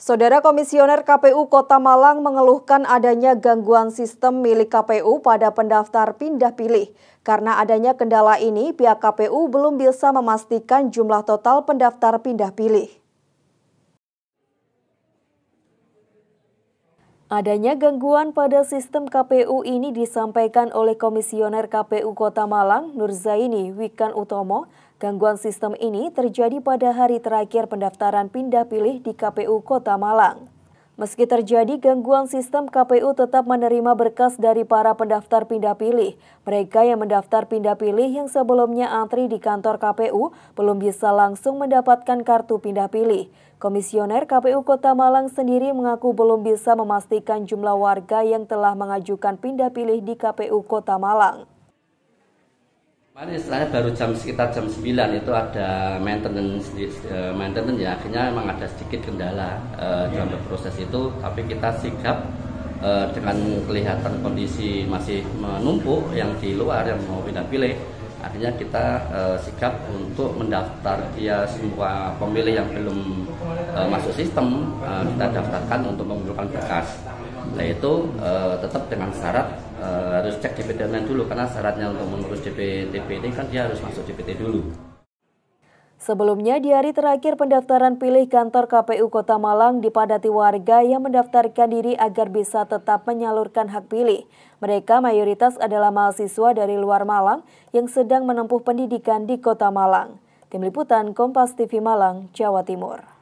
Saudara Komisioner KPU Kota Malang mengeluhkan adanya gangguan sistem milik KPU pada pendaftar pindah pilih. Karena adanya kendala ini, pihak KPU belum bisa memastikan jumlah total pendaftar pindah pilih. Adanya gangguan pada sistem KPU ini disampaikan oleh Komisioner KPU Kota Malang, Nurzaini Wikan Utomo. Gangguan sistem ini terjadi pada hari terakhir pendaftaran pindah pilih di KPU Kota Malang. Meski terjadi gangguan sistem, KPU tetap menerima berkas dari para pendaftar pindah pilih. Mereka yang mendaftar pindah pilih yang sebelumnya antri di kantor KPU belum bisa langsung mendapatkan kartu pindah pilih. Komisioner KPU Kota Malang sendiri mengaku belum bisa memastikan jumlah warga yang telah mengajukan pindah pilih di KPU Kota Malang. Kemarin istilahnya baru jam sekitar jam 9 itu ada maintenance uh, maintenance ya akhirnya memang ada sedikit kendala uh, dalam proses itu tapi kita sikap uh, eh, dengan kelihatan kondisi masih menumpuk yang di luar yang mau pindah pilih akhirnya kita uh, sikap untuk mendaftar dia semua pemilih yang belum uh, masuk sistem uh, kita daftarkan untuk mengumpulkan berkas Nah itu uh, tetap dengan syarat uh, harus cek DPT online dulu karena syaratnya untuk mengurus DPT ini kan dia harus masuk DPT dulu. Sebelumnya, di hari terakhir pendaftaran pilih kantor KPU Kota Malang dipadati warga yang mendaftarkan diri agar bisa tetap menyalurkan hak pilih. Mereka mayoritas adalah mahasiswa dari luar Malang yang sedang menempuh pendidikan di Kota Malang. Tim Liputan Kompas TV Malang, Jawa Timur.